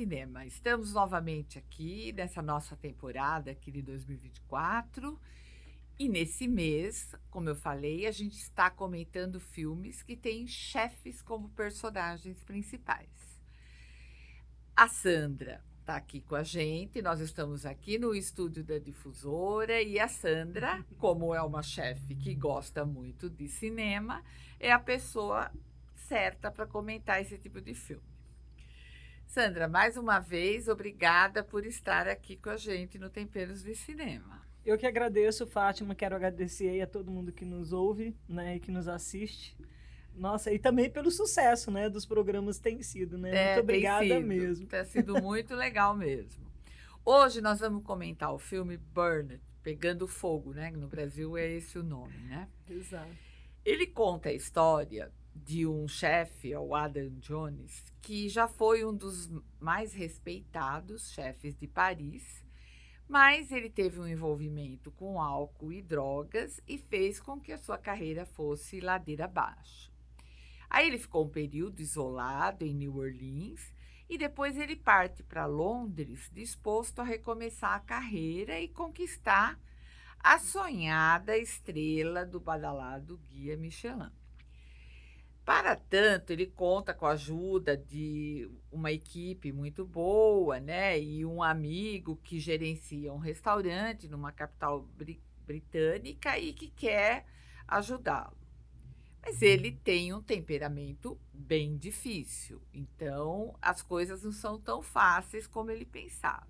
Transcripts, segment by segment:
Cinema. Estamos novamente aqui nessa nossa temporada aqui de 2024. E nesse mês, como eu falei, a gente está comentando filmes que têm chefes como personagens principais. A Sandra está aqui com a gente, nós estamos aqui no estúdio da difusora e a Sandra, como é uma chefe que gosta muito de cinema, é a pessoa certa para comentar esse tipo de filme. Sandra, mais uma vez, obrigada por estar aqui com a gente no Temperos de Cinema. Eu que agradeço, Fátima, quero agradecer a todo mundo que nos ouve né, e que nos assiste. Nossa, e também pelo sucesso né, dos programas tem sido, né? É, muito obrigada tem sido, mesmo. Tem sido muito legal mesmo. Hoje nós vamos comentar o filme Burn, It, Pegando Fogo, né? No Brasil é esse o nome, né? Exato. Ele conta a história de um chefe, é o Adam Jones, que já foi um dos mais respeitados chefes de Paris, mas ele teve um envolvimento com álcool e drogas e fez com que a sua carreira fosse ladeira abaixo. Aí ele ficou um período isolado em New Orleans e depois ele parte para Londres disposto a recomeçar a carreira e conquistar a sonhada estrela do badalado guia Michelin. Para tanto, ele conta com a ajuda de uma equipe muito boa, né? E um amigo que gerencia um restaurante numa capital bri britânica e que quer ajudá-lo. Mas ele uhum. tem um temperamento bem difícil, então as coisas não são tão fáceis como ele pensava.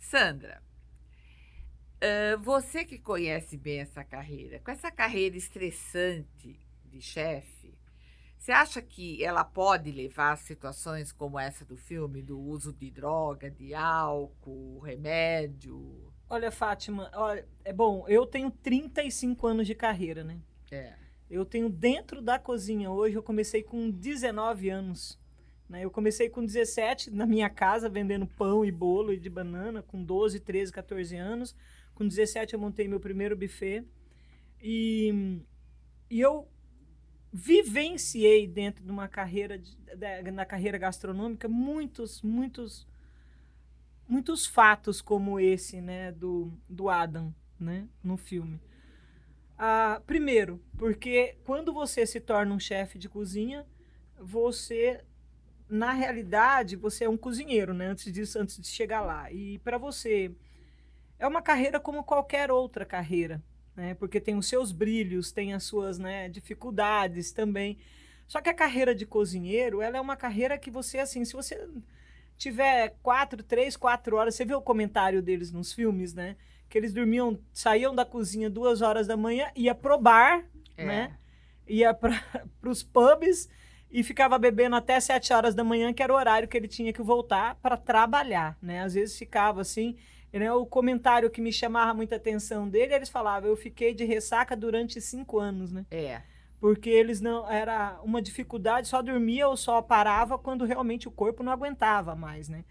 Sandra, você que conhece bem essa carreira, com essa carreira estressante de chefe, você acha que ela pode levar a situações como essa do filme, do uso de droga, de álcool, remédio? Olha, Fátima, olha, é bom, eu tenho 35 anos de carreira, né? É. Eu tenho dentro da cozinha hoje, eu comecei com 19 anos. Né? Eu comecei com 17 na minha casa, vendendo pão e bolo e de banana, com 12, 13, 14 anos. Com 17 eu montei meu primeiro buffet. E, e eu vivenciei dentro de uma carreira de, de, na carreira gastronômica muitos muitos muitos fatos como esse né do, do Adam né no filme ah, primeiro porque quando você se torna um chefe de cozinha você na realidade você é um cozinheiro né antes disso antes de chegar lá e para você é uma carreira como qualquer outra carreira né? Porque tem os seus brilhos, tem as suas né, dificuldades também. Só que a carreira de cozinheiro, ela é uma carreira que você, assim, se você tiver quatro, três, quatro horas, você vê o comentário deles nos filmes, né? Que eles dormiam, saíam da cozinha duas horas da manhã, ia pro bar, é. né? Ia para os pubs e ficava bebendo até sete horas da manhã, que era o horário que ele tinha que voltar para trabalhar, né? Às vezes ficava assim, né? O comentário que me chamava muita atenção dele, eles falavam, eu fiquei de ressaca durante cinco anos, né? É. Porque eles não. Era uma dificuldade, só dormia ou só parava quando realmente o corpo não aguentava mais, né?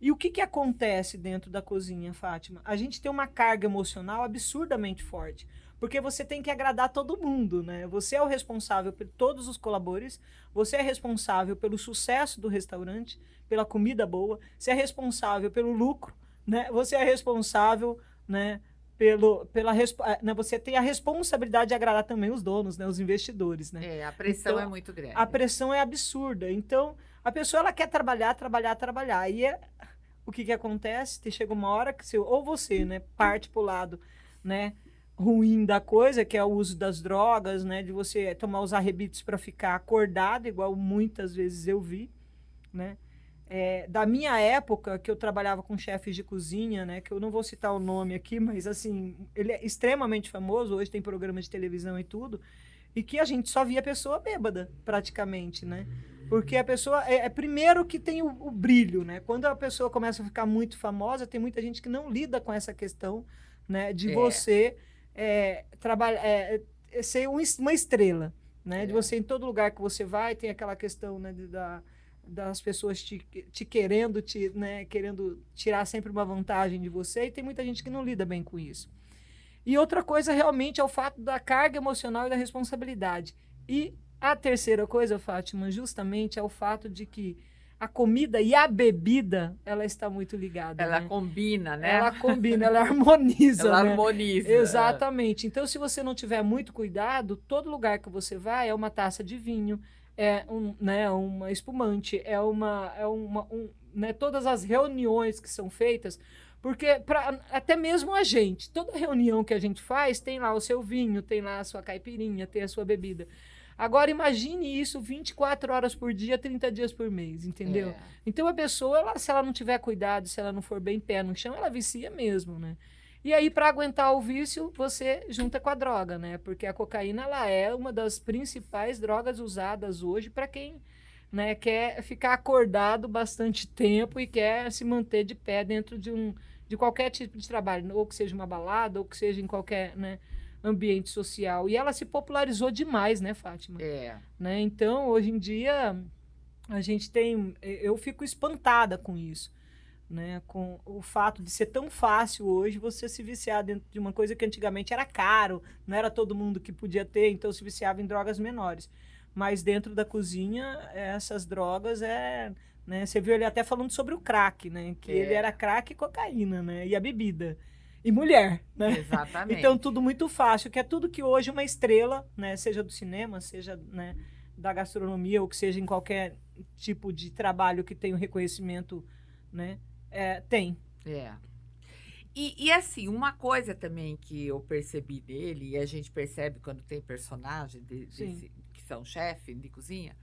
E o que, que acontece dentro da cozinha, Fátima? A gente tem uma carga emocional absurdamente forte porque você tem que agradar todo mundo, né? Você é o responsável por todos os colaboradores, você é responsável pelo sucesso do restaurante, pela comida boa, você é responsável pelo lucro, né? Você é responsável, né? Pelo, pela eh, né, você tem a responsabilidade de agradar também os donos, né, os investidores, né? É, a pressão então, é muito grande. A pressão é absurda. Então, a pessoa ela quer trabalhar, trabalhar, trabalhar. E é, o que que acontece? Chega uma hora que se, ou você, né, parte o lado, né, ruim da coisa, que é o uso das drogas, né, de você tomar os arrebitos para ficar acordado, igual muitas vezes eu vi, né? é, da minha época, que eu trabalhava com chefes de cozinha, né? Que eu não vou citar o nome aqui, mas assim, ele é extremamente famoso, hoje tem programa de televisão e tudo, e que a gente só via pessoa bêbada, praticamente, né? Porque a pessoa é, é primeiro que tem o, o, brilho, né? Quando a pessoa começa a ficar muito famosa, tem muita gente que não lida com essa questão, né? De é. você é, trabalhar, é, é ser um, uma estrela, né? De você em todo lugar que você vai, tem aquela questão né, de, da das pessoas te, te querendo, te, né, querendo tirar sempre uma vantagem de você, e tem muita gente que não lida bem com isso. E outra coisa realmente é o fato da carga emocional e da responsabilidade. E a terceira coisa, Fátima, justamente é o fato de que a comida e a bebida, ela está muito ligada. Ela né? combina, né? Ela combina, ela harmoniza. Ela né? harmoniza. Exatamente. Então, se você não tiver muito cuidado, todo lugar que você vai é uma taça de vinho, é um, né, uma espumante, é uma, é uma um, né, todas as reuniões que são feitas, porque pra, até mesmo a gente, toda reunião que a gente faz tem lá o seu vinho, tem lá a sua caipirinha, tem a sua bebida. Agora imagine isso 24 horas por dia, 30 dias por mês, entendeu? É. Então a pessoa, ela, se ela não tiver cuidado, se ela não for bem pé no chão, ela vicia mesmo, né? E aí, para aguentar o vício, você junta com a droga, né? Porque a cocaína ela é uma das principais drogas usadas hoje para quem né, quer ficar acordado bastante tempo e quer se manter de pé dentro de um de qualquer tipo de trabalho, ou que seja uma balada, ou que seja em qualquer né, ambiente social. E ela se popularizou demais, né, Fátima? É. Né? Então, hoje em dia, a gente tem. Eu fico espantada com isso né, com o fato de ser tão fácil hoje você se viciar dentro de uma coisa que antigamente era caro, não era todo mundo que podia ter, então se viciava em drogas menores. Mas dentro da cozinha, essas drogas é. Né, você viu ele até falando sobre o crack, né? Que é. ele era crack e cocaína, né? E a bebida. E mulher, né? Exatamente. então, tudo muito fácil, que é tudo que hoje uma estrela, né? Seja do cinema, seja né, da gastronomia, ou que seja em qualquer tipo de trabalho que tenha um reconhecimento, né? É, tem. É. E, e, assim, uma coisa também que eu percebi dele, e a gente percebe quando tem personagem de, desse, que são chefe de cozinha,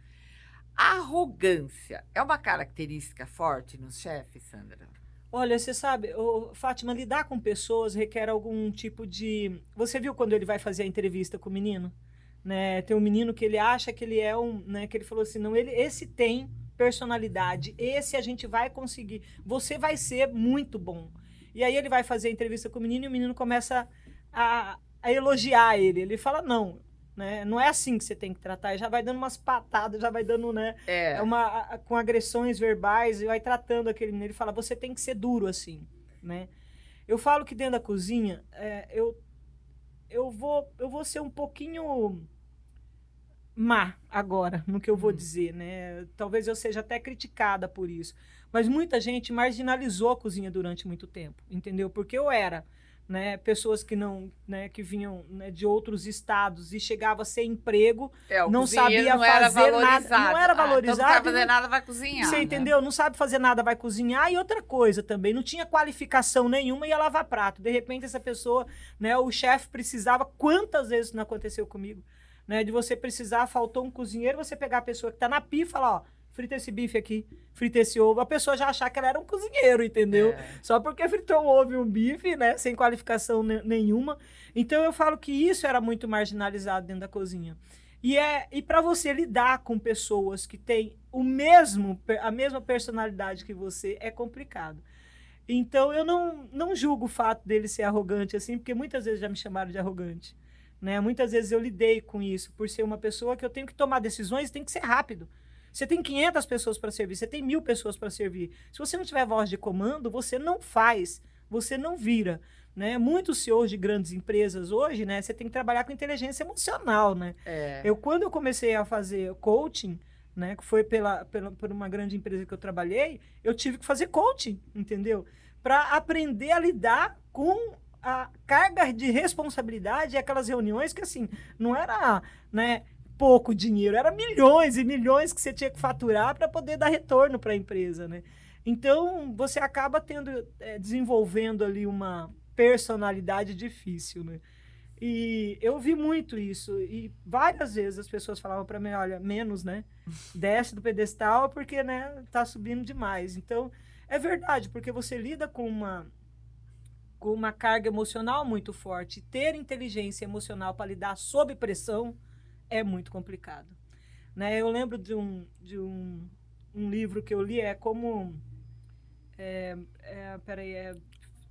arrogância é uma característica forte nos chefes, Sandra? Olha, você sabe, o Fátima, lidar com pessoas requer algum tipo de. Você viu quando ele vai fazer a entrevista com o menino? Né? Tem um menino que ele acha que ele é um. Né? Que ele falou assim: não, ele, esse tem personalidade. Esse a gente vai conseguir. Você vai ser muito bom. E aí ele vai fazer a entrevista com o menino e o menino começa a, a elogiar ele. Ele fala: não, né? Não é assim que você tem que tratar. Já vai dando umas patadas, já vai dando, né? É. Uma, com agressões verbais e vai tratando aquele menino. Ele fala, você tem que ser duro assim, né? Eu falo que dentro da cozinha, é, eu, eu, vou, eu vou ser um pouquinho má agora no que eu vou hum. dizer, né? Talvez eu seja até criticada por isso, mas muita gente marginalizou a cozinha durante muito tempo, entendeu? Porque eu era, né, pessoas que não, né, que vinham né, de outros estados e chegava sem emprego, é, não sabia não fazer nada, não era valorizado. Ah, então não sabe fazer nada, vai cozinhar. Você né? entendeu? Não sabe fazer nada, vai cozinhar. E outra coisa também, não tinha qualificação nenhuma e ia lavar prato. De repente essa pessoa, né, o chefe precisava, quantas vezes não aconteceu comigo? né? De você precisar, faltou um cozinheiro, você pegar a pessoa que tá na pia e falar, ó, frita esse bife aqui, frita esse ovo. A pessoa já achar que ela era um cozinheiro, entendeu? É. Só porque fritou um ovo e um bife, né? Sem qualificação nenhuma. Então eu falo que isso era muito marginalizado dentro da cozinha. E, é, e para você lidar com pessoas que têm o mesmo, a mesma personalidade que você é complicado. Então eu não, não julgo o fato dele ser arrogante assim, porque muitas vezes já me chamaram de arrogante. Né? Muitas vezes eu lidei com isso, por ser uma pessoa que eu tenho que tomar decisões e tem que ser rápido. Você tem 500 pessoas para servir, você tem mil pessoas para servir. Se você não tiver voz de comando, você não faz, você não vira. Né? Muitos CEOs de grandes empresas hoje, né? Você tem que trabalhar com inteligência emocional, né? É. Eu, quando eu comecei a fazer coaching, né? Que foi pela, pela, por uma grande empresa que eu trabalhei, eu tive que fazer coaching, entendeu? Para aprender a lidar com a carga de responsabilidade e é aquelas reuniões que, assim, não era, né, pouco dinheiro, era milhões e milhões que você tinha que faturar para poder dar retorno para a empresa, né? Então, você acaba tendo, é, desenvolvendo ali uma personalidade difícil, né? E eu vi muito isso. E várias vezes as pessoas falavam para mim, olha, menos, né? Desce do pedestal porque, né, tá subindo demais. Então, é verdade, porque você lida com uma com uma carga emocional muito forte. Ter inteligência emocional para lidar sob pressão é muito complicado. Né? Eu lembro de, um, de um, um livro que eu li, é como. É, é, peraí, é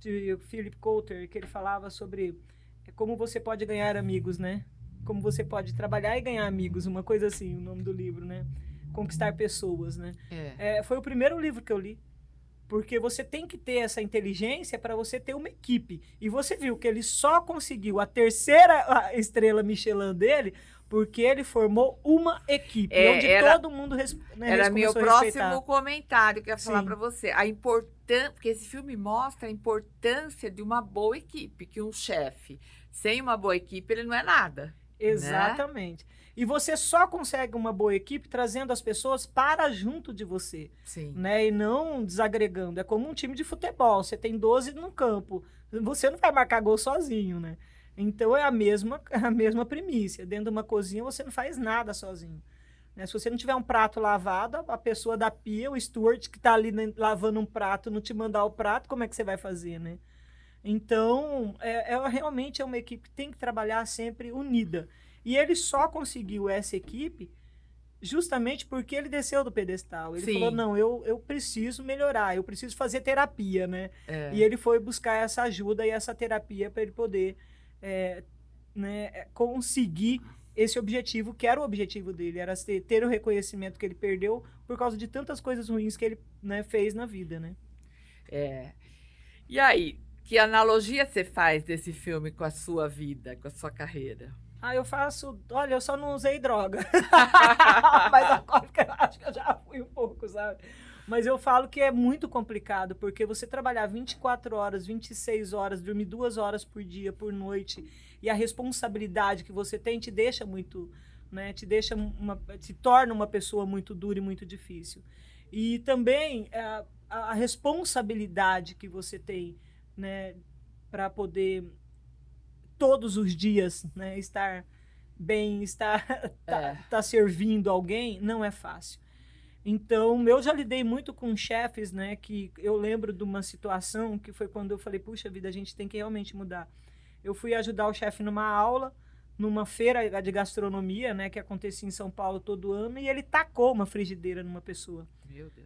de Philip Coulter, que ele falava sobre é como você pode ganhar amigos, né? Como você pode trabalhar e ganhar amigos, uma coisa assim, o nome do livro, né? Conquistar pessoas, né? É. É, foi o primeiro livro que eu li porque você tem que ter essa inteligência para você ter uma equipe. E você viu que ele só conseguiu a terceira estrela Michelin dele porque ele formou uma equipe, é, onde era, todo mundo res, né, Era meu próximo comentário que eu ia falar para você. A importância, porque esse filme mostra a importância de uma boa equipe, que um chefe sem uma boa equipe ele não é nada. Né? Exatamente. Né? E você só consegue uma boa equipe trazendo as pessoas para junto de você. Sim. Né? E não desagregando. É como um time de futebol. Você tem 12 no campo. Você não vai marcar gol sozinho, né? Então é a mesma, a mesma primícia. Dentro de uma cozinha você não faz nada sozinho. Né? Se você não tiver um prato lavado, a pessoa da pia, o steward que está ali lavando um prato, não te mandar o prato, como é que você vai fazer, né? Então, é, é realmente é uma equipe que tem que trabalhar sempre unida. E ele só conseguiu essa equipe justamente porque ele desceu do pedestal. Ele Sim. falou: não, eu, eu preciso melhorar, eu preciso fazer terapia, né? É. E ele foi buscar essa ajuda e essa terapia para ele poder é, né, é, conseguir esse objetivo, que era o objetivo dele, era ter, ter o reconhecimento que ele perdeu por causa de tantas coisas ruins que ele né, fez na vida, né? É. E aí, que analogia você faz desse filme com a sua vida, com a sua carreira? Ah, eu faço. Olha, eu só não usei droga. Mas alcoólica eu acho que eu já fui um pouco, sabe? Mas eu falo que é muito complicado, porque você trabalhar 24 horas, 26 horas, dormir duas horas por dia, por noite, e a responsabilidade que você tem te deixa muito. Né, te deixa uma, te torna uma pessoa muito dura e muito difícil. E também eh, a, a responsabilidade que você tem né, para poder todos os dias, né? Estar bem, estar tá, é. tá servindo alguém, não é fácil. Então, eu já lidei muito com chefes, né? Que eu lembro de uma situação que foi quando eu falei, puxa vida, a gente tem que realmente mudar. Eu fui ajudar o chefe numa aula, numa feira de gastronomia, né? Que acontecia em São Paulo todo ano, e ele tacou uma frigideira numa pessoa.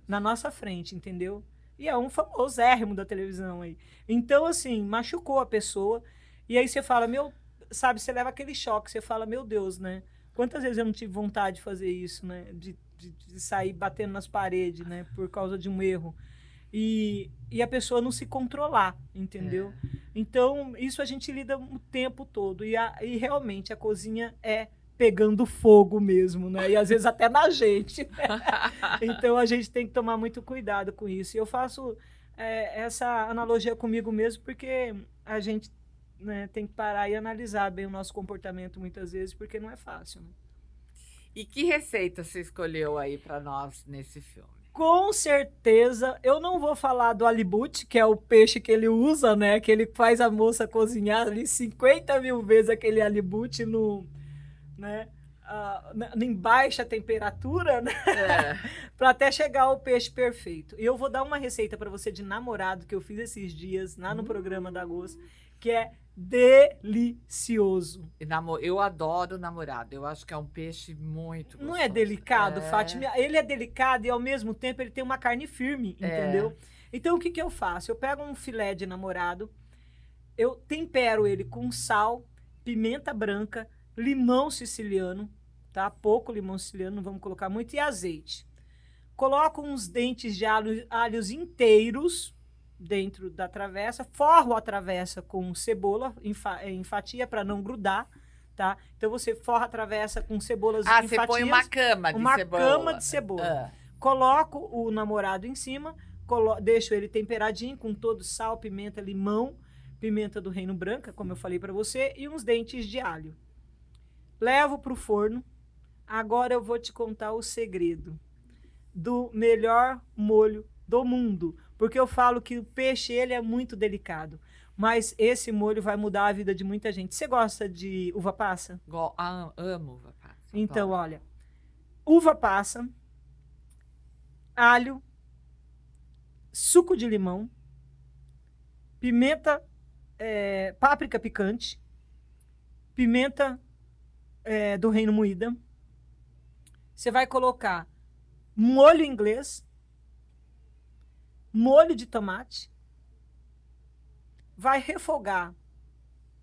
Na nossa frente, entendeu? E é um famosérrimo da televisão aí. Então, assim, machucou a pessoa. E aí você fala, meu, sabe, você leva aquele choque, você fala, meu Deus, né? Quantas vezes eu não tive vontade de fazer isso, né? De, de, de sair batendo nas paredes, né? Por causa de um erro. E, e a pessoa não se controlar, entendeu? É. Então, isso a gente lida o tempo todo. E, a, e realmente a cozinha é pegando fogo mesmo, né? E às vezes até na gente. Né? Então a gente tem que tomar muito cuidado com isso. E eu faço é, essa analogia comigo mesmo, porque a gente né, tem que parar e analisar bem o nosso comportamento muitas vezes, porque não é fácil. Né? E que receita você escolheu aí para nós nesse filme? Com certeza, eu não vou falar do alibute, que é o peixe que ele usa, né? Que ele faz a moça cozinhar ali 50 mil vezes aquele alibute no, né? Uh, em baixa temperatura, né? É. para até chegar ao peixe perfeito. E eu vou dar uma receita para você de namorado que eu fiz esses dias lá no hum. programa da Gosto, que é delicioso. Eu adoro namorado. Eu acho que é um peixe muito. Gostoso. Não é delicado, é... Fátima? Ele é delicado e ao mesmo tempo ele tem uma carne firme, é. entendeu? Então o que, que eu faço? Eu pego um filé de namorado, eu tempero ele com sal, pimenta branca, limão siciliano, tá? Pouco limão siciliano, não vamos colocar muito, e azeite. Coloco uns dentes de alho, alhos inteiros, dentro da travessa, forro a travessa com cebola em, fa em fatia para não grudar, tá? Então você forra a travessa com cebolas ah, em fatias. Ah, você põe uma cama de uma cebola. Uma cama de cebola. Ah. Coloco o namorado em cima, deixo ele temperadinho com todo sal, pimenta, limão, pimenta do reino branca, como eu falei para você, e uns dentes de alho. Levo para o forno. Agora eu vou te contar o segredo do melhor molho do mundo porque eu falo que o peixe, ele é muito delicado. Mas esse molho vai mudar a vida de muita gente. Você gosta de uva passa? Go ah, amo uva passa. Então, adoro. olha. Uva passa, alho, suco de limão, pimenta, é, páprica picante, pimenta é, do reino moída. Você vai colocar molho inglês, molho de tomate, vai refogar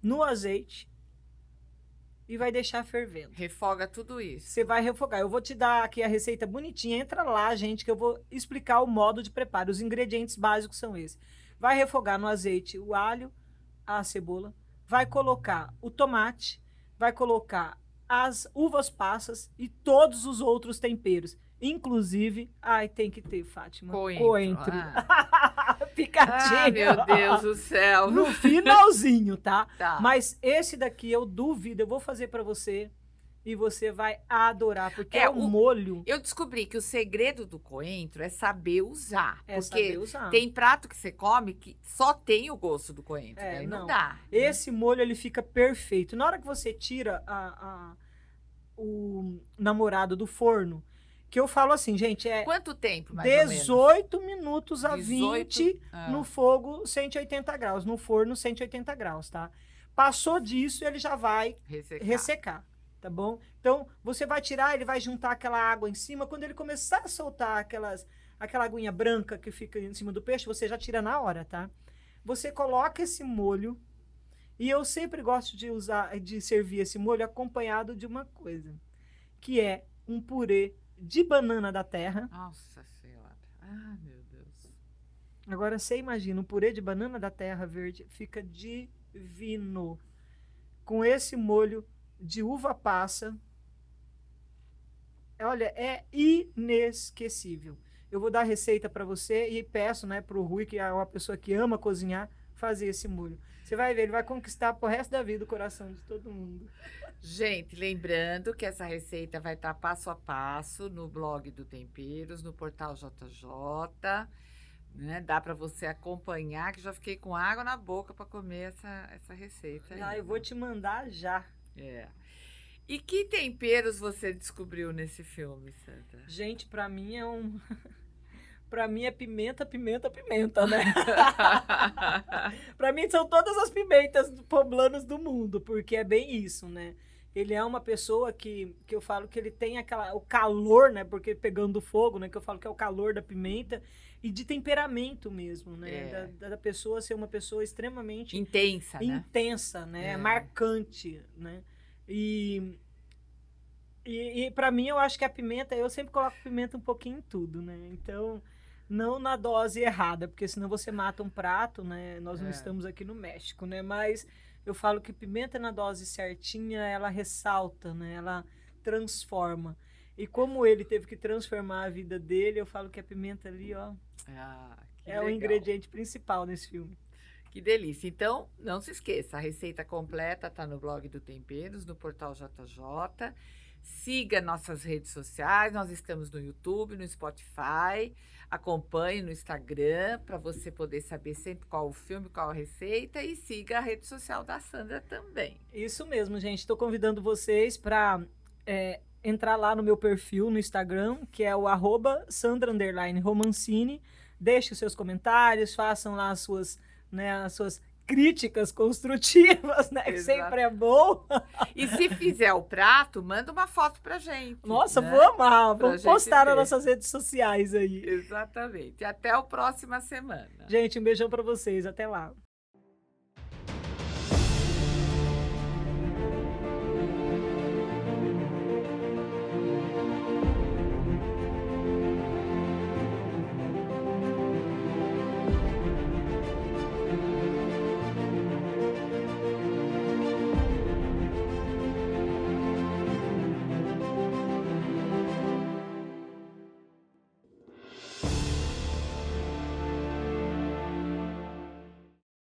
no azeite e vai deixar fervendo. Refoga tudo isso. Você vai refogar. Eu vou te dar aqui a receita bonitinha. Entra lá, gente, que eu vou explicar o modo de preparo. Os ingredientes básicos são esses. Vai refogar no azeite o alho, a cebola, vai colocar o tomate, vai colocar as uvas passas e todos os outros temperos. Inclusive, ai, tem que ter, Fátima. Coentro. Coentro. Ah. Picadinho. Ah, meu Deus do céu. No finalzinho, tá? tá? Mas esse daqui eu duvido, eu vou fazer para você e você vai adorar, porque é, é um o, molho. Eu descobri que o segredo do coentro é saber usar. É porque saber usar. tem prato que você come que só tem o gosto do coentro, é, né? não. não. dá. Né? Esse né? molho ele fica perfeito. Na hora que você tira a, a o namorado do forno, que eu falo assim, gente, é. Quanto tempo? Mais 18 minutos a 18, 20 ah. no fogo 180 graus, no forno 180 graus, tá? Passou disso, ele já vai ressecar. ressecar. Tá bom? Então, você vai tirar, ele vai juntar aquela água em cima. Quando ele começar a soltar aquelas, aquela aguinha branca que fica em cima do peixe, você já tira na hora, tá? Você coloca esse molho. E eu sempre gosto de usar, de servir esse molho acompanhado de uma coisa, que é um purê de banana da terra. Nossa Senhora. Ah, meu Deus. Agora você imagina, o purê de banana da terra verde fica divino. Com esse molho de uva passa. Olha, é inesquecível. Eu vou dar a receita para você e peço, né, o Rui, que é uma pessoa que ama cozinhar, fazer esse molho. Você vai ver, ele vai conquistar pro resto da vida o coração de todo mundo. Gente, lembrando que essa receita vai estar tá passo a passo no blog do Temperos, no portal JJ. Né? Dá para você acompanhar, que já fiquei com água na boca para comer essa, essa receita. Aí. Ah, eu né? vou te mandar já. É. E que temperos você descobriu nesse filme, Santa? Gente, para mim é um para mim é pimenta, pimenta, pimenta, né? para mim são todas as pimentas poblanas do mundo, porque é bem isso, né? ele é uma pessoa que, que eu falo que ele tem aquela, o calor, né? Porque pegando fogo, né? Que eu falo que é o calor da pimenta e de temperamento mesmo, né? É. Da, da, pessoa ser uma pessoa extremamente intensa, né? intensa, né? né? É. Marcante, né? E e, e para mim eu acho que a pimenta, eu sempre coloco pimenta um pouquinho em tudo, né? Então não na dose errada, porque senão você mata um prato, né? Nós não é. estamos aqui no México, né? Mas eu falo que pimenta na dose certinha, ela ressalta, né? Ela transforma. E como ele teve que transformar a vida dele, eu falo que a pimenta ali, ó, ah, é legal. o ingrediente principal nesse filme. Que delícia. Então, não se esqueça, a receita completa está no blog do Temperos, no portal JJ. Siga nossas redes sociais, nós estamos no YouTube, no Spotify, acompanhe no Instagram para você poder saber sempre qual o filme, qual a receita e siga a rede social da Sandra também. Isso mesmo, gente. Estou convidando vocês para é, entrar lá no meu perfil no Instagram, que é o Sandra Romancini. Deixe os seus comentários, façam lá as suas, né, as suas críticas construtivas, né? Exato. Que sempre é bom. E se fizer o prato, manda uma foto pra gente. Nossa, né? vou amar. Pra postar ver. nas nossas redes sociais aí. Exatamente. E até a próxima semana. Gente, um beijão para vocês. Até lá.